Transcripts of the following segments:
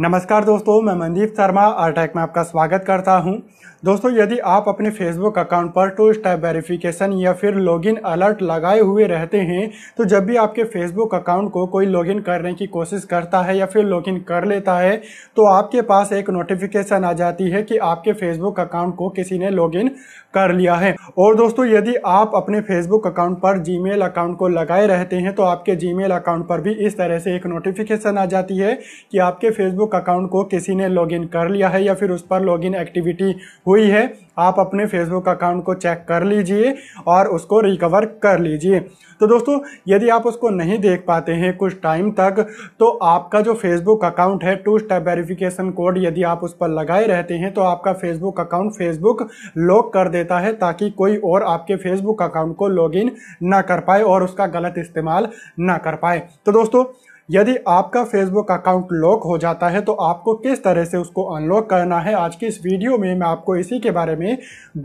नमस्कार दोस्तों मैं मनदीप शर्मा आरटेक में आपका स्वागत करता हूं दोस्तों यदि आप अपने फेसबुक अकाउंट पर टू स्टेप वेरिफिकेशन या फिर लॉगिन अलर्ट लगाए हुए रहते हैं तो जब भी आपके फेसबुक अकाउंट को कोई लॉगिन करने की कोशिश करता है या फिर लॉगिन कर लेता है तो आपके पास एक नोटिफिकेशन आ जाती है कि आपके फेसबुक अकाउंट को किसी ने लॉगिन कर लिया है और दोस्तों यदि आप अपने फेसबुक अकाउंट पर जी अकाउंट को लगाए रहते हैं तो आपके जी अकाउंट पर भी इस तरह से एक नोटिफिकेशन आ जाती है कि आपके फेसबुक फेसबुक अकाउंट को किसी ने लॉगिन कर लिया है या फिर उस पर लॉगिन एक्टिविटी हुई है आप अपने फेसबुक अकाउंट को चेक कर लीजिए और उसको रिकवर कर लीजिए तो दोस्तों यदि आप उसको नहीं देख पाते हैं कुछ टाइम तक तो आपका जो फेसबुक अकाउंट है टू स्टेप वेरिफिकेशन कोड यदि आप उस पर लगाए रहते हैं तो आपका फेसबुक अकाउंट फेसबुक लॉक कर देता है ताकि कोई और आपके फेसबुक अकाउंट को लॉगिन ना कर पाए और उसका गलत इस्तेमाल ना कर पाए तो दोस्तों यदि आपका फेसबुक अकाउंट लॉक हो जाता है तो आपको किस तरह से उसको अनलॉक करना है आज की इस वीडियो में मैं आपको इसी के बारे में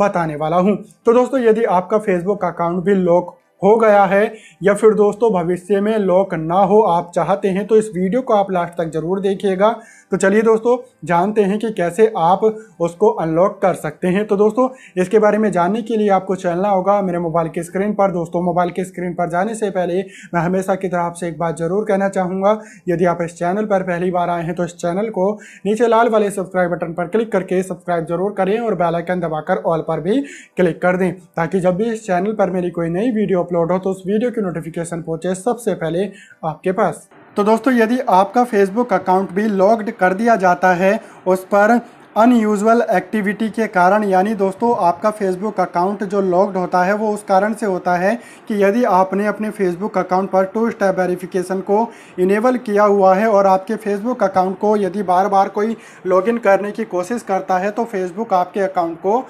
बताने वाला हूं तो दोस्तों यदि आपका फेसबुक अकाउंट भी लॉक हो गया है या फिर दोस्तों भविष्य में लॉक ना हो आप चाहते हैं तो इस वीडियो को आप लास्ट तक ज़रूर देखिएगा तो चलिए दोस्तों जानते हैं कि कैसे आप उसको अनलॉक कर सकते हैं तो दोस्तों इसके बारे में जानने के लिए आपको चलना होगा मेरे मोबाइल की स्क्रीन पर दोस्तों मोबाइल की स्क्रीन पर जाने से पहले मैं हमेशा की तरह आपसे एक बात ज़रूर कहना चाहूँगा यदि आप इस चैनल पर पहली बार आए हैं तो इस चैनल को नीचे लाल वाले सब्सक्राइब बटन पर क्लिक करके सब्सक्राइब जरूर करें और बेलाइकन दबाकर ऑल पर भी क्लिक कर दें ताकि जब भी इस चैनल पर मेरी कोई नई वीडियो अपलोड हो तो उस वीडियो की नोटिफिकेशन पहुंचे सबसे पहले आपके पास तो दोस्तों यदि आपका फेसबुक अकाउंट भी लॉग्ड कर दिया जाता है उस पर अनयूजल एक्टिविटी के कारण यानी दोस्तों आपका फेसबुक अकाउंट जो लॉग्ड होता है वो उस कारण से होता है कि यदि आपने अपने फेसबुक अकाउंट पर टू स्टेप वेरिफिकेशन को इनेबल किया हुआ है और आपके फेसबुक अकाउंट को यदि बार बार कोई लॉगिन करने की कोशिश करता है तो फेसबुक आपके अकाउंट को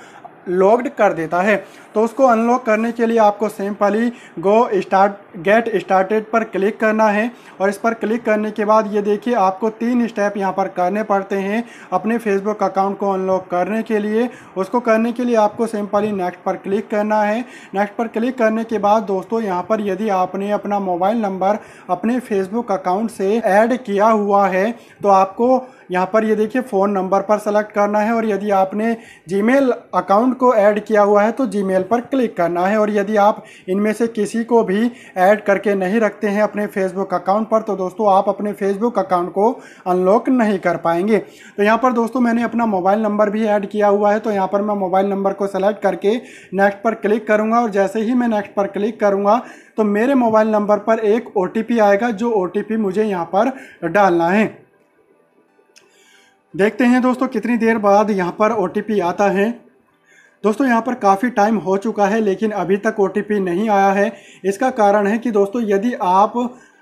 लॉक्ड कर देता है तो उसको अनलॉक करने के लिए आपको simply go start get started पर क्लिक करना है और इस पर क्लिक करने के बाद ये देखिए आपको तीन स्टेप यहाँ पर करने पड़ते हैं अपने फेसबुक अकाउंट को अनलॉक करने के लिए उसको करने के लिए आपको सिंपली नेक्स्ट पर क्लिक करना है नेक्स्ट पर क्लिक करने के बाद दोस्तों यहाँ पर यदि आपने अपना मोबाइल नंबर अपने फेसबुक अकाउंट से ऐड किया हुआ है तो आपको यहाँ पर ये देखिए फ़ोन नंबर पर सेलेक्ट करना है और यदि आपने जीमेल अकाउंट को ऐड किया हुआ है तो जीमेल पर क्लिक करना है और यदि आप इनमें से किसी को भी ऐड करके नहीं रखते हैं अपने फेसबुक अकाउंट पर तो दोस्तों आप अपने फेसबुक अकाउंट को अनलॉक नहीं कर पाएंगे तो यहाँ पर दोस्तों मैंने अपना मोबाइल नंबर भी ऐड किया हुआ है तो यहाँ पर मैं मोबाइल नंबर को सेलेक्ट करके नेक्स्ट पर क्लिक करूँगा और जैसे ही मैं नेक्स्ट पर क्लिक करूँगा तो मेरे मोबाइल नंबर पर एक ओ आएगा जो ओ मुझे यहाँ पर डालना है देखते हैं दोस्तों कितनी देर बाद यहाँ पर ओ आता है दोस्तों यहाँ पर काफ़ी टाइम हो चुका है लेकिन अभी तक ओ नहीं आया है इसका कारण है कि दोस्तों यदि आप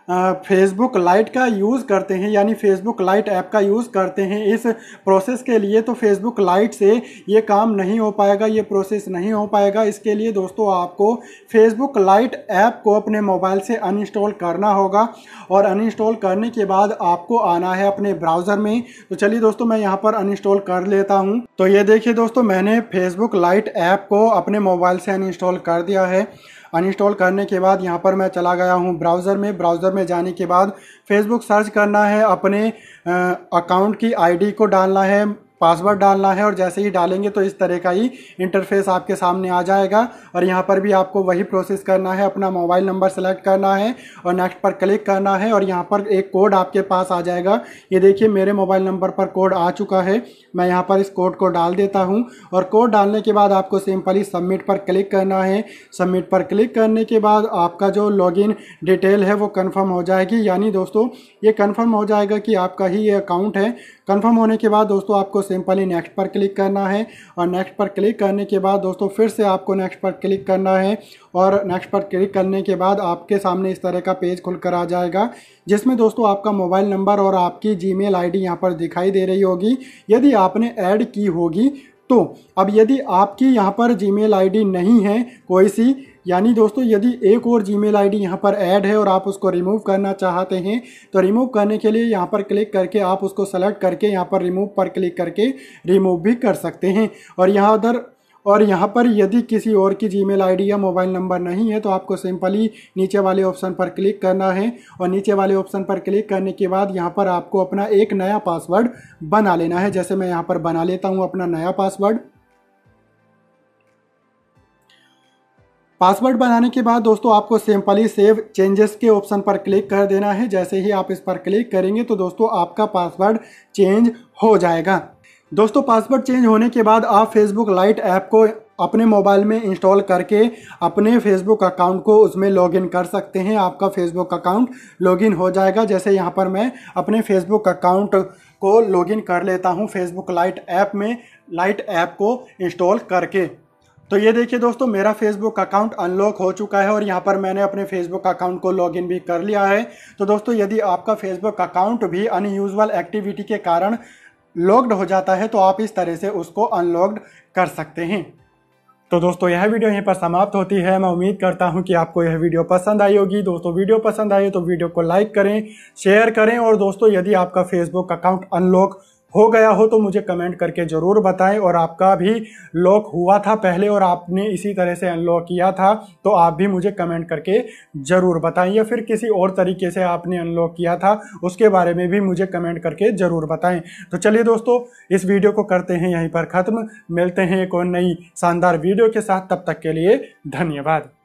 फेसबुक लाइट का यूज़ करते हैं यानी फेसबुक लाइट ऐप का यूज़ करते हैं इस प्रोसेस के लिए तो फेसबुक लाइट से ये काम नहीं हो पाएगा ये प्रोसेस नहीं हो पाएगा इसके लिए दोस्तों आपको फेसबुक लाइट ऐप को अपने मोबाइल से अनइंस्टॉल करना होगा और अनइंस्टॉल करने के बाद आपको आना है अपने ब्राउज़र में तो चलिए दोस्तों मैं यहाँ पर अनइंस्टॉल कर लेता हूँ तो ये देखिए दोस्तों मैंने फेसबुक लाइट ऐप को अपने मोबाइल से अनइंस्टॉल कर दिया है अनइंस्टॉल करने के बाद यहाँ पर मैं चला गया हूँ ब्राउज़र में ब्राउज़र में जाने के बाद फेसबुक सर्च करना है अपने अकाउंट की आईडी को डालना है पासवर्ड डालना है और जैसे ही डालेंगे तो इस तरह का ही इंटरफेस आपके सामने आ जाएगा और यहाँ पर भी आपको वही प्रोसेस करना है अपना मोबाइल नंबर सेलेक्ट करना है और नेक्स्ट पर क्लिक करना है और यहाँ पर एक कोड आपके पास आ जाएगा ये देखिए मेरे मोबाइल नंबर पर कोड आ चुका है मैं यहाँ पर इस कोड को डाल देता हूँ और कोड डालने के बाद आपको सिंपली सबमिट पर क्लिक करना है सबमिट पर क्लिक करने के बाद आपका जो लॉगिन डिटेल है वो कन्फर्म हो जाएगी यानी दोस्तों ये कन्फर्म हो जाएगा कि आपका ही ये अकाउंट है कन्फर्म होने के बाद दोस्तों आपको सिंपली नेक्स्ट पर क्लिक करना है और नेक्स्ट पर क्लिक करने के बाद दोस्तों फिर से आपको नेक्स्ट पर क्लिक करना है और नेक्स्ट पर क्लिक करने के बाद आपके सामने इस तरह का पेज खुल कर आ जाएगा जिसमें दोस्तों आपका मोबाइल नंबर और आपकी जी मेल आई पर दिखाई दे रही होगी यदि आपने ऐड की होगी तो अब यदि आपकी यहाँ पर जी मेल नहीं है कोई सी यानी दोस्तों यदि एक और आई डी यहाँ पर ऐड है और आप उसको रिमूव करना चाहते हैं तो रिमूव करने के लिए यहाँ पर क्लिक करके आप उसको सेलेक्ट करके यहाँ पर रिमूव पर क्लिक करके रिमूव भी कर सकते हैं और यहाँ उधर और यहाँ पर यदि किसी और की आई डी या मोबाइल नंबर नहीं है तो आपको सिंपली नीचे वाले ऑप्शन पर क्लिक करना है और नीचे वाले ऑप्शन पर क्लिक करने के बाद यहाँ पर आपको अपना एक नया पासवर्ड बना लेना है जैसे मैं यहाँ पर बना लेता हूँ अपना नया पासवर्ड पासवर्ड बनाने के बाद दोस्तों आपको सिंपली सेव चेंजेस के ऑप्शन पर क्लिक कर देना है जैसे ही आप इस पर क्लिक करेंगे तो दोस्तों आपका पासवर्ड चेंज हो जाएगा दोस्तों पासवर्ड चेंज होने के बाद आप फेसबुक लाइट ऐप को अपने मोबाइल में इंस्टॉल करके अपने फेसबुक अकाउंट को उसमें लॉगिन कर सकते हैं आपका फेसबुक अकाउंट लॉगिन हो जाएगा जैसे यहाँ पर मैं अपने फेसबुक अकाउंट को लॉगिन कर लेता हूँ फेसबुक लाइट ऐप में लाइट ऐप को इंस्टॉल करके तो ये देखिए दोस्तों मेरा फेसबुक अकाउंट अनलॉक हो चुका है और यहाँ पर मैंने अपने फेसबुक अकाउंट को लॉगिन भी कर लिया है तो दोस्तों यदि आपका फेसबुक अकाउंट भी अनयूजल एक्टिविटी के कारण लॉक्ड हो जाता है तो आप इस तरह से उसको अनलॉक्ड कर सकते हैं तो दोस्तों यह वीडियो यहीं पर समाप्त होती है मैं उम्मीद करता हूं कि आपको यह वीडियो पसंद आई होगी दोस्तों वीडियो पसंद आई तो वीडियो को लाइक करें शेयर करें और दोस्तों यदि आपका फेसबुक अकाउंट अनलॉक हो गया हो तो मुझे कमेंट करके ज़रूर बताएं और आपका भी लॉक हुआ था पहले और आपने इसी तरह से अनलॉक किया था तो आप भी मुझे कमेंट करके ज़रूर बताएं या फिर किसी और तरीके से आपने अनलॉक किया था उसके बारे में भी मुझे कमेंट करके ज़रूर बताएं तो चलिए दोस्तों इस वीडियो को करते हैं यहीं पर ख़त्म मिलते हैं एक और नई शानदार वीडियो के साथ तब तक के लिए धन्यवाद